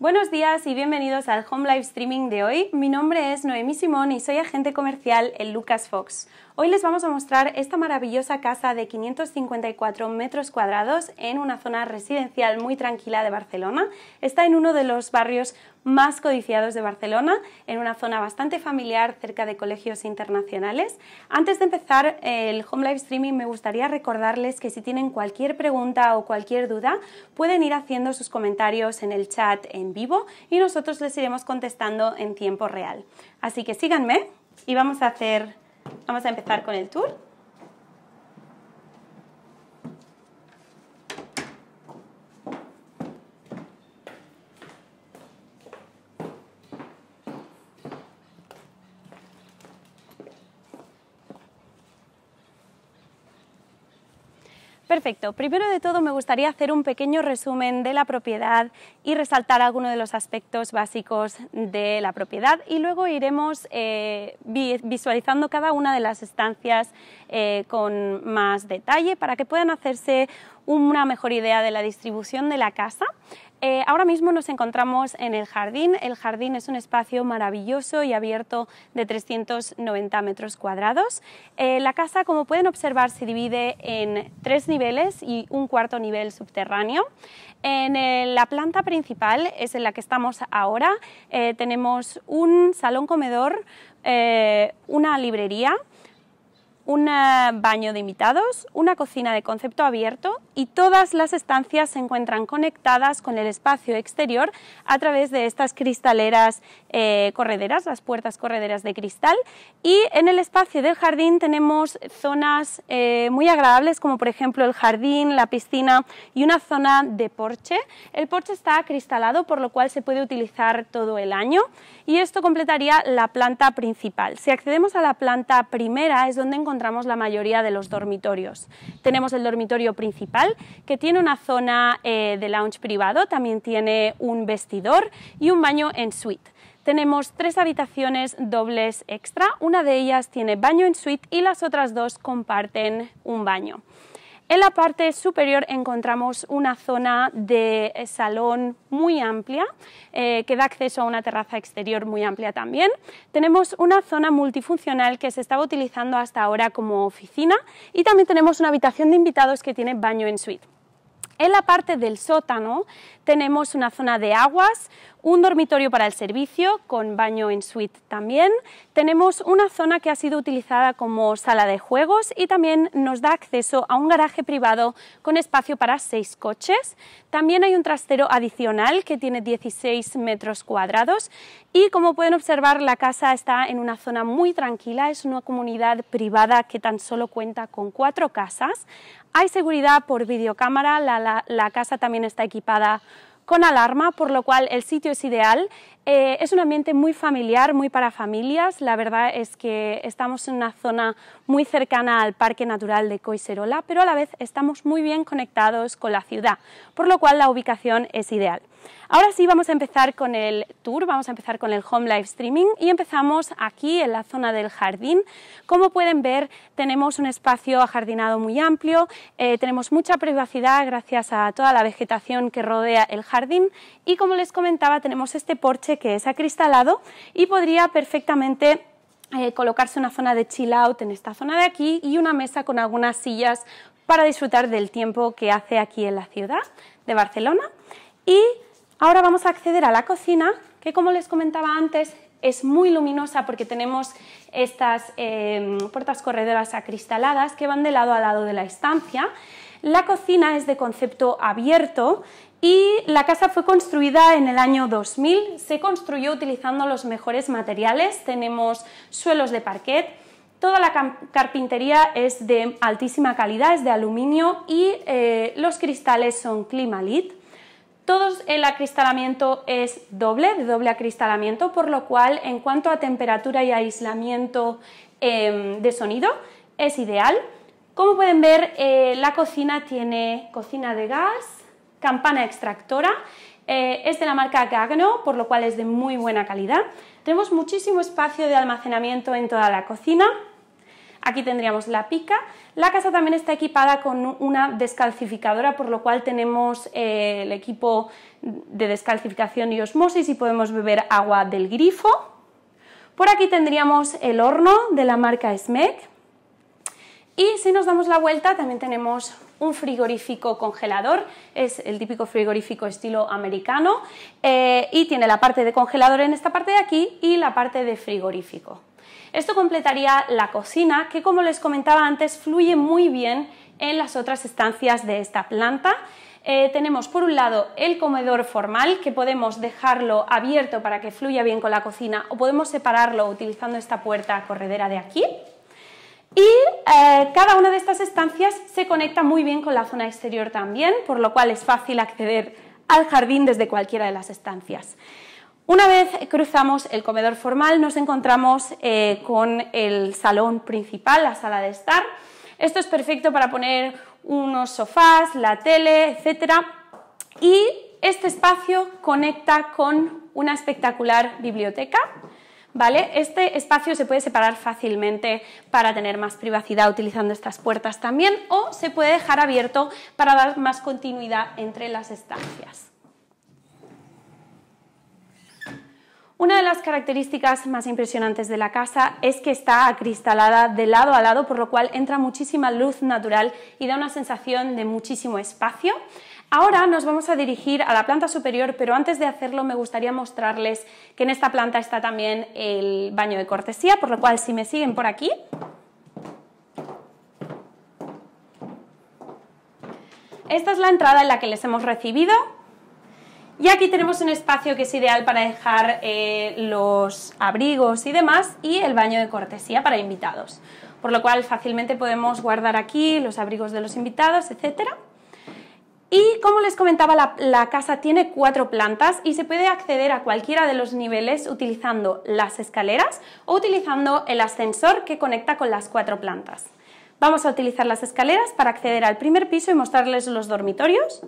Buenos días y bienvenidos al Home Live Streaming de hoy. Mi nombre es Noemi Simón y soy agente comercial en Lucas Fox. Hoy les vamos a mostrar esta maravillosa casa de 554 metros cuadrados en una zona residencial muy tranquila de Barcelona. Está en uno de los barrios más codiciados de Barcelona, en una zona bastante familiar cerca de colegios internacionales. Antes de empezar eh, el home live streaming me gustaría recordarles que si tienen cualquier pregunta o cualquier duda pueden ir haciendo sus comentarios en el chat en vivo y nosotros les iremos contestando en tiempo real. Así que síganme y vamos a vamos a empezar con el tour. Perfecto. Primero de todo me gustaría hacer un pequeño resumen de la propiedad y resaltar algunos de los aspectos básicos de la propiedad y luego iremos eh, visualizando cada una de las estancias eh, con más detalle para que puedan hacerse una mejor idea de la distribución de la casa. Eh, ahora mismo nos encontramos en el jardín. El jardín es un espacio maravilloso y abierto de 390 metros cuadrados. Eh, la casa, como pueden observar, se divide en tres niveles y un cuarto nivel subterráneo. En eh, la planta principal es en la que estamos ahora. tenemos un salón comedor, una librería, un baño de invitados, una cocina de concepto abierto y todas las estancias se encuentran conectadas con el espacio exterior a través de estas cristaleras eh, correderas, las puertas correderas de cristal. Y en el espacio del jardín tenemos zonas eh, muy agradables como por ejemplo el jardín, la piscina y una zona de porche. El porche está acristalado por lo cual se puede utilizar todo el año y esto completaría la planta principal. Si accedemos a la planta primera es donde encontramos encontramos la mayoría de los dormitorios. Tenemos el dormitorio principal, que tiene una zona eh, de lounge privado, también tiene un vestidor y un baño en suite. Tenemos tres habitaciones dobles extra, una de ellas tiene baño en suite y las otras dos comparten un baño. En la parte superior encontramos una zona de salón muy amplia, eh, que da acceso a una terraza exterior muy amplia también. Tenemos una zona multifuncional que se estaba utilizando hasta ahora como oficina y también tenemos una habitación de invitados que tiene baño en suite. En la parte del sótano tenemos una zona de aguas, un dormitorio para el servicio con baño en suite también. Tenemos una zona que ha sido utilizada como sala de juegos y también nos da acceso a un garaje privado con espacio para seis coches. También hay un trastero adicional que tiene 16 metros cuadrados y como pueden observar la casa está en una zona muy tranquila, es una comunidad privada que tan solo cuenta con cuatro casas. Hay seguridad por videocámara, la, casa también está equipada con alarma, por lo cual el sitio es ideal. Eh, es un ambiente muy familiar, muy para familias. La verdad es que estamos en una zona muy cercana al Parque Natural de Coiserola, pero a la vez estamos muy bien conectados con la ciudad, por lo cual la ubicación es ideal. Ahora sí vamos a empezar con el tour, vamos a empezar con el home live streaming y empezamos aquí en la zona del jardín. Como pueden ver tenemos un espacio ajardinado muy amplio, eh, tenemos mucha privacidad gracias a toda la vegetación que rodea el jardín y como les comentaba tenemos este porche que es acristalado y podría perfectamente eh, colocarse una zona de chill out en esta zona de aquí y una mesa con algunas sillas para disfrutar del tiempo que hace aquí en la ciudad de Barcelona. Y ahora vamos a acceder a la cocina, que como les comentaba antes, es muy luminosa porque tenemos estas em, puertas corredoras acristaladas que van de lado a lado de la estancia. La cocina es de concepto abierto y la casa fue construida en el año 2000. Se construyó utilizando los mejores materiales. Tenemos suelos de parquet. Toda la carpintería es de altísima calidad, es de aluminio y eh, los cristales son Climalit. Todo el acristalamiento es doble, de doble acristalamiento, por lo cual en cuanto a temperatura y aislamiento em, de sonido es ideal. Como pueden ver, eh, la cocina tiene cocina de gas, campana extractora. Eh, es de la marca Gagno, por lo cual es de muy buena calidad. Tenemos muchísimo espacio de almacenamiento en toda la cocina. Aquí tendríamos la pica. La casa también está equipada con una descalcificadora, por lo cual tenemos eh, el equipo de descalcificación y osmosis y podemos beber agua del grifo. Por aquí tendríamos el horno de la marca SMEC. Y si nos damos la vuelta, también tenemos un frigorífico congelador, es el típico frigorífico estilo americano eh, y tiene la parte de congelador en esta parte de aquí y la parte de frigorífico. Esto completaría la cocina que como les comentaba antes fluye muy bien en las otras estancias de esta planta. Eh, tenemos por un lado el comedor formal que podemos dejarlo abierto para que fluya bien con la cocina o podemos separarlo utilizando esta puerta corredera de aquí. Y eh, cada una de estas estancias se conecta muy bien con la zona exterior también, por lo cual es fácil acceder al jardín desde cualquiera de las estancias. Una vez cruzamos el comedor formal nos encontramos eh, con el salón principal, la sala de estar. Esto es perfecto para poner unos sofás, la tele, etc. Y este espacio conecta con una espectacular biblioteca este espacio se puede separar fácilmente para tener más privacidad utilizando estas puertas también o se puede dejar abierto para dar más continuidad entre las estancias. Una de las características más impresionantes de la casa es que está acristalada de lado a lado, por lo cual entra muchísima luz natural y da una sensación de muchísimo espacio. Ahora nos vamos a dirigir a la planta superior, pero antes de hacerlo me gustaría mostrarles que en esta planta está también el baño de cortesía, por lo cual si me siguen por aquí, Esta es la entrada en la que les hemos recibido. Y aquí tenemos un espacio que es ideal para dejar eh, los abrigos y demás y el baño de cortesía para invitados. Por lo cual fácilmente podemos guardar aquí los abrigos de los invitados, etcétera. Y como les comentaba, la, casa tiene cuatro plantas y se puede acceder a cualquiera de los niveles utilizando las escaleras o utilizando el ascensor que conecta con las cuatro plantas. Vamos a utilizar las escaleras para acceder al primer piso y mostrarles los dormitorios.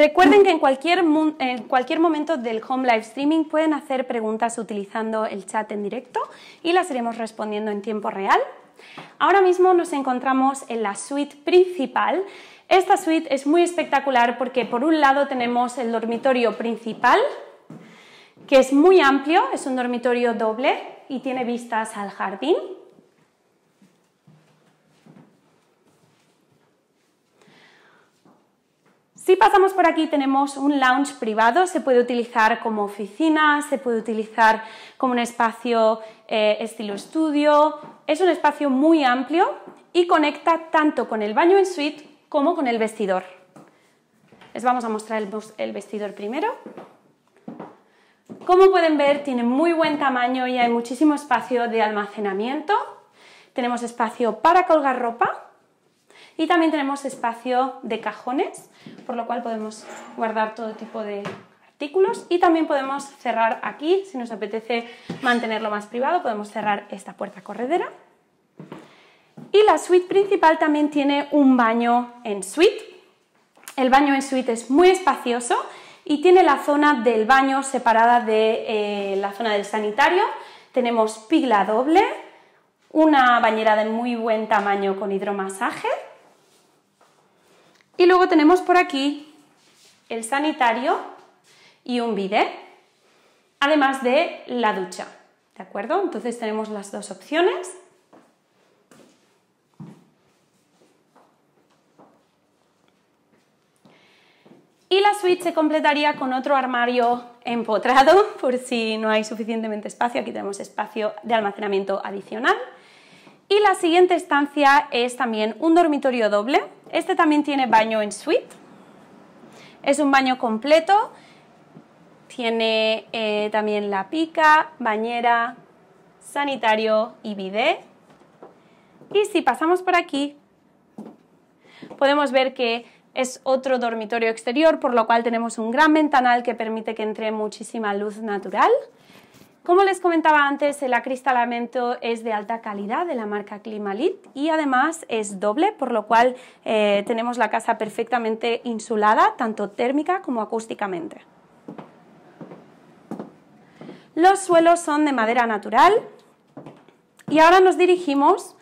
Recuerden que en cualquier, en cualquier momento del home live streaming pueden hacer preguntas utilizando el chat en directo y las iremos respondiendo en tiempo real. Ahora mismo nos encontramos en la suite principal. Esta suite es muy espectacular porque por un lado tenemos el dormitorio principal, que es muy amplio, es un dormitorio doble y tiene vistas al jardín. Si pasamos por aquí tenemos un lounge privado, se puede utilizar como oficina, se puede utilizar como un espacio eh, estilo estudio, es un espacio muy amplio y conecta tanto con el baño en suite como con el vestidor. Les vamos a mostrar el vestidor primero. Como pueden ver, tiene muy buen tamaño y hay muchísimo espacio de almacenamiento. Tenemos espacio para colgar ropa, y también tenemos espacio de cajones, por lo cual podemos guardar todo tipo de artículos y también podemos cerrar aquí, si nos apetece mantenerlo más privado, podemos cerrar esta puerta corredera. Y la suite principal también tiene un baño en suite. El baño en suite es muy espacioso y tiene la zona del baño separada de eh, la zona del sanitario. Tenemos pila doble, una bañera de muy buen tamaño con hidromasaje y luego tenemos por aquí el sanitario y un bidet, además de la ducha. ¿De acuerdo? Entonces tenemos las dos opciones. Y la suite se completaría con otro armario empotrado, por si no hay suficientemente espacio. Aquí tenemos espacio de almacenamiento adicional. Y la siguiente estancia es también un dormitorio doble, este también tiene baño en suite. Es un baño completo. Tiene eh, también la pica, bañera, sanitario y bidé. Y si pasamos por aquí, podemos ver que es otro dormitorio exterior, por lo cual tenemos un gran ventanal que permite que entre muchísima luz natural. Como les comentaba antes, el acristalamiento es de alta calidad de la marca Climalit y además es doble, por lo cual eh, tenemos la casa perfectamente insulada, tanto térmica como acústicamente. Los suelos son de madera natural y ahora nos dirigimos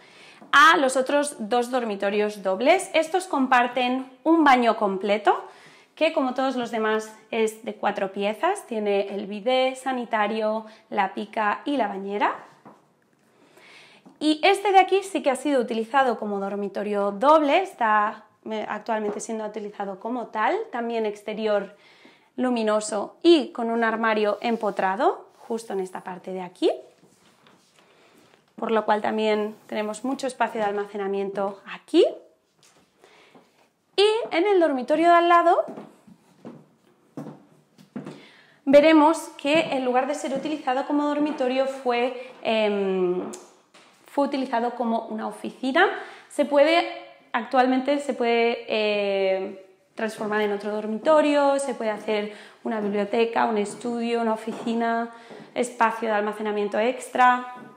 a los otros dos dormitorios dobles. Estos comparten un baño completo que como todos los demás es de cuatro piezas, tiene el bidé, sanitario, la pica y la bañera. Y este de aquí sí que ha sido utilizado como dormitorio doble, está eh, actualmente siendo utilizado como tal, también exterior luminoso y con un armario empotrado, justo en esta parte de aquí, por lo cual también tenemos mucho espacio de almacenamiento aquí. Y en el dormitorio de al lado veremos que en lugar de ser utilizado como dormitorio fue, em, fue utilizado como una oficina. Se puede, actualmente se puede eh, transformar en otro dormitorio, se puede hacer una biblioteca, un estudio, una oficina, espacio de almacenamiento extra.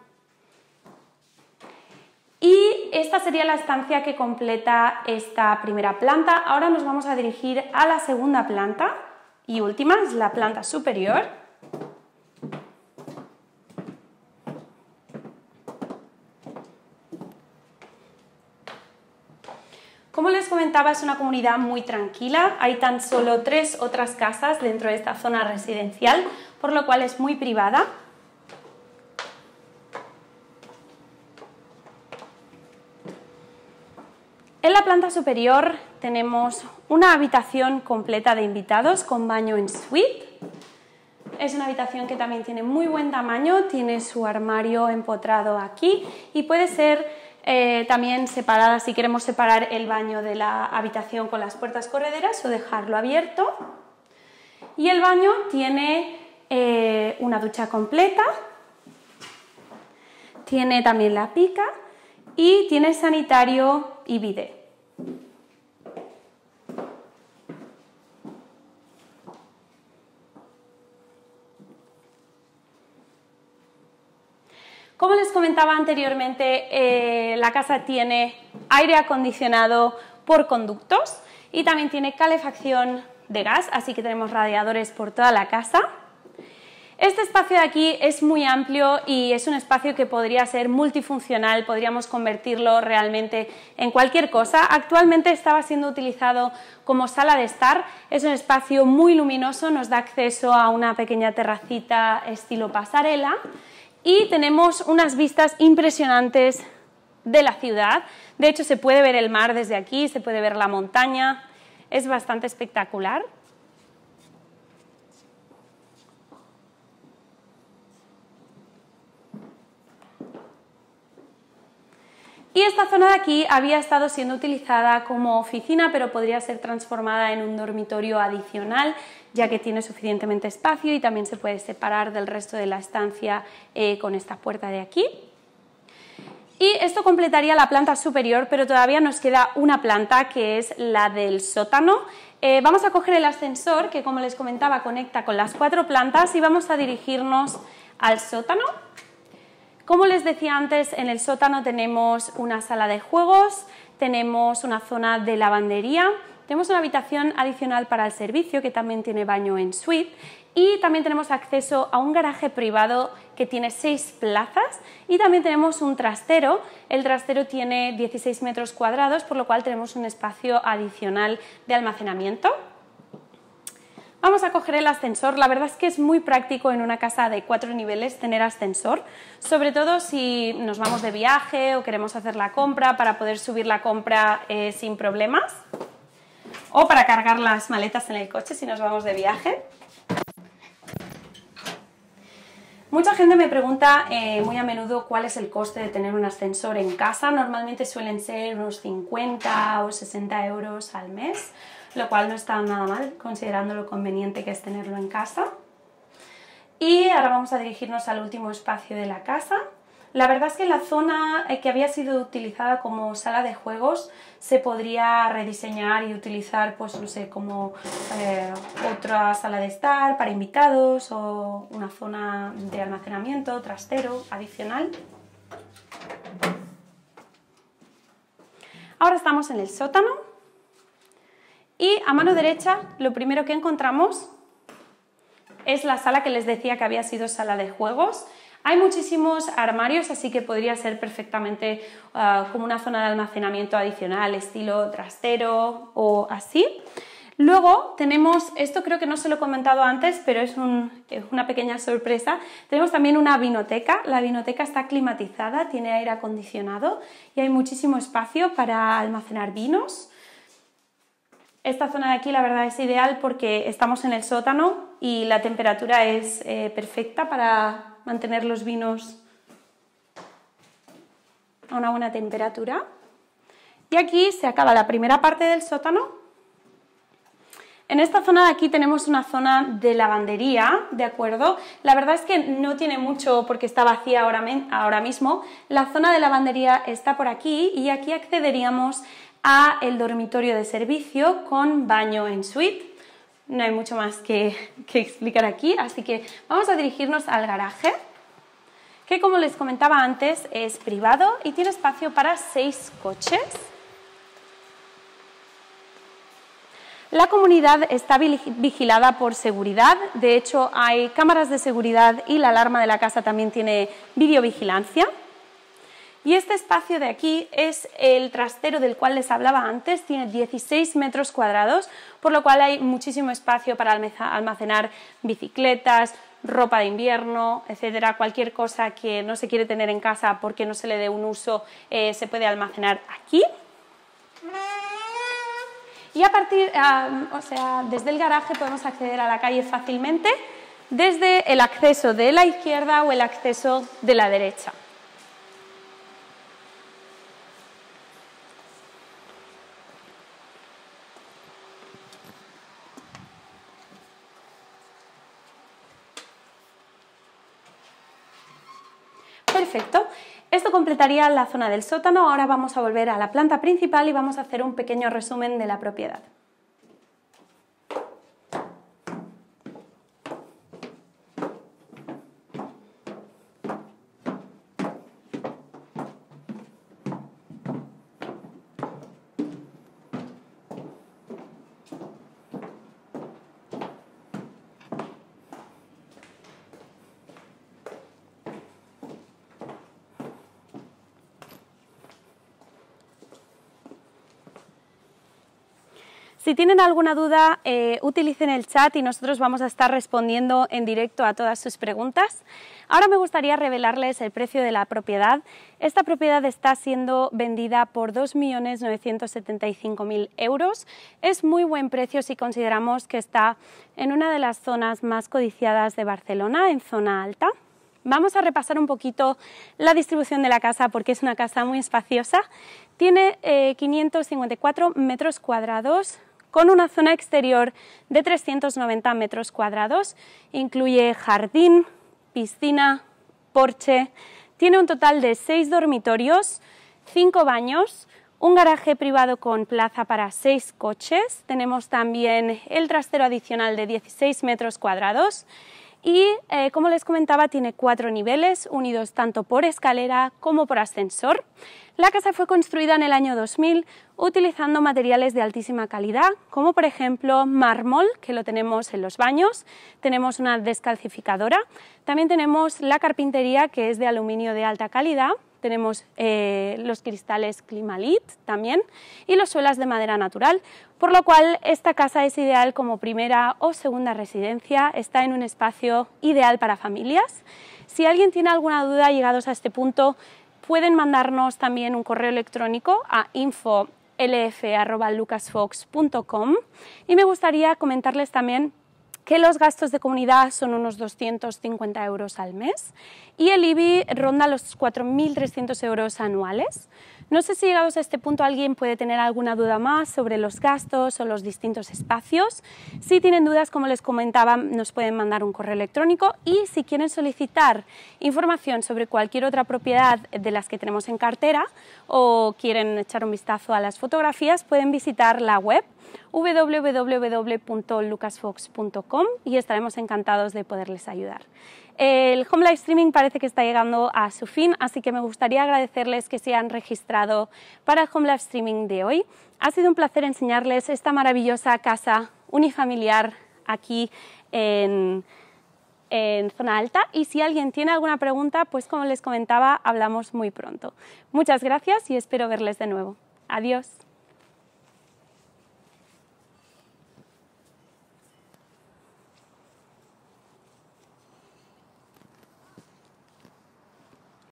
Y esta sería la estancia que completa esta primera planta. Ahora nos vamos a dirigir a la segunda planta y última, es la planta superior. Como les comentaba, es una comunidad muy tranquila. Hay tan solo tres otras casas dentro de esta zona residencial, por lo cual es muy privada. planta superior tenemos una habitación completa de invitados con baño en suite. Es una habitación que también tiene muy buen tamaño, tiene su armario empotrado aquí y puede ser eh, también separada si queremos separar el baño de la habitación con las puertas correderas o dejarlo abierto. Y el baño tiene eh, una ducha completa, tiene también la pica y tiene sanitario y bidet. Como les comentaba anteriormente, eh, la casa tiene aire acondicionado por conductos y también tiene calefacción de gas, así que tenemos radiadores por toda la casa. Este espacio de aquí es muy amplio y es un espacio que podría ser multifuncional, podríamos convertirlo realmente en cualquier cosa. Actualmente estaba siendo utilizado como sala de estar, es un espacio muy luminoso, nos da acceso a una pequeña terracita estilo pasarela y tenemos unas vistas impresionantes de la ciudad. De hecho, se puede ver el mar desde aquí, se puede ver la montaña, es bastante espectacular. Y esta zona de aquí había estado siendo utilizada como oficina, pero podría ser transformada en un dormitorio adicional, ya que tiene suficientemente espacio y también se puede separar del resto de la estancia eh, con esta puerta de aquí. Y esto completaría la planta superior, pero todavía nos queda una planta que es la del sótano. Eh, vamos a coger el ascensor que, como les comentaba, conecta con las cuatro plantas y vamos a dirigirnos al sótano. Como les decía antes, en el sótano tenemos una sala de juegos, tenemos una zona de lavandería, tenemos una habitación adicional para el servicio que también tiene baño en suite y también tenemos acceso a un garaje privado que tiene seis plazas y también tenemos un trastero. El trastero tiene 16 metros cuadrados, por lo cual tenemos un espacio adicional de almacenamiento. Vamos a coger el ascensor. La verdad es que es muy práctico en una casa de cuatro niveles tener ascensor, sobre todo si nos vamos de viaje o queremos hacer la compra para poder subir la compra eh, sin problemas o para cargar las maletas en el coche si nos vamos de viaje. Mucha gente me pregunta eh, muy a menudo cuál es el coste de tener un ascensor en casa. Normalmente suelen ser unos 50 o 60 euros al mes lo cual no está nada mal considerando lo conveniente que es tenerlo en casa. Y ahora vamos a dirigirnos al último espacio de la casa. La verdad es que la zona eh, que había sido utilizada como sala de juegos se podría rediseñar y utilizar, pues no sé, como eh, otra sala de estar para invitados o una zona de almacenamiento, trastero, adicional. Ahora estamos en el sótano y a mano derecha, lo primero que encontramos es la sala que les decía que había sido sala de juegos. Hay muchísimos armarios, así que podría ser perfectamente ah, como una zona de almacenamiento adicional, estilo trastero o así. Luego tenemos, esto creo que no se lo he comentado antes, pero es, es, una pequeña sorpresa, tenemos también una vinoteca. La vinoteca está climatizada, tiene aire acondicionado y hay muchísimo espacio para almacenar vinos. Esta zona de aquí la verdad es ideal porque estamos en el sótano y la temperatura es eh, perfecta para mantener los vinos a una buena temperatura. Y aquí se acaba la primera parte del sótano en esta zona de aquí tenemos una zona de lavandería, ¿de acuerdo? La verdad es que no tiene mucho porque está vacía ahora, mismo. La zona de lavandería está por aquí y aquí accederíamos a el dormitorio de servicio con baño en suite. No hay mucho más que explicar aquí, así que vamos a dirigirnos al garaje que como les comentaba antes es privado y tiene espacio para seis coches. La comunidad está vigilada por seguridad, de hecho hay cámaras de seguridad y la alarma de la casa también tiene videovigilancia. Y este espacio de aquí es el trastero del cual les hablaba antes, tiene 16 metros cuadrados, por lo cual hay muchísimo espacio para almacenar bicicletas, ropa de invierno, etcétera, cualquier cosa que no se quiere tener en casa porque no se le dé un uso eh, se puede almacenar aquí. Y a partir, ah, desde el garaje podemos acceder a la calle fácilmente desde el acceso de la izquierda o el acceso de la derecha. completaría la zona del sótano. Ahora vamos a volver a la planta principal y vamos a hacer un pequeño resumen de la propiedad. Si tienen alguna duda, eh, utilicen el chat y nosotros vamos a estar respondiendo en directo a todas sus preguntas. Ahora me gustaría revelarles el precio de la propiedad. Esta propiedad está siendo vendida por 2.975.000 euros. Es muy buen precio si consideramos que está en una de las zonas más codiciadas de Barcelona, en zona alta. Vamos a repasar un poquito la distribución de la casa porque es una casa muy espaciosa. Tiene 554 eh, metros cuadrados, con una zona exterior de 390 metros cuadrados. Incluye jardín, piscina, porche. Tiene un total de seis dormitorios, cinco baños, un garaje privado con plaza para seis coches. Tenemos también el trastero adicional de 16 metros cuadrados y eh, como les comentaba tiene cuatro niveles unidos tanto por escalera como por ascensor. La casa fue construida en el año 2000 utilizando materiales de altísima calidad como por ejemplo mármol que lo tenemos en los baños, tenemos una descalcificadora, también tenemos la carpintería que es de aluminio de alta calidad tenemos eh, los cristales Climalit también y los suelas de madera natural, por lo cual esta casa es ideal como primera o segunda residencia, está en un espacio ideal para familias. Si alguien tiene alguna duda llegados a este punto, pueden mandarnos también un correo electrónico a info y me gustaría comentarles también que los gastos de comunidad son unos 250 euros al mes y el IBI ronda los 4.300 euros anuales. No sé si llegados a este punto alguien puede tener alguna duda más sobre los gastos o los distintos espacios. Si tienen dudas, como les comentaba, nos pueden mandar un correo electrónico y si quieren solicitar información sobre cualquier otra propiedad de las que tenemos en cartera o quieren echar un vistazo a las fotografías, pueden visitar la web www.lucasfox.com y estaremos encantados de poderles ayudar. El Home Live Streaming parece que está llegando a su fin, así que me gustaría agradecerles que se han registrado para el Home Live Streaming de hoy. Ha sido un placer enseñarles esta maravillosa casa unifamiliar aquí en, en Zona Alta y si alguien tiene alguna pregunta, pues como les comentaba, hablamos muy pronto. Muchas gracias y espero verles de nuevo. Adiós.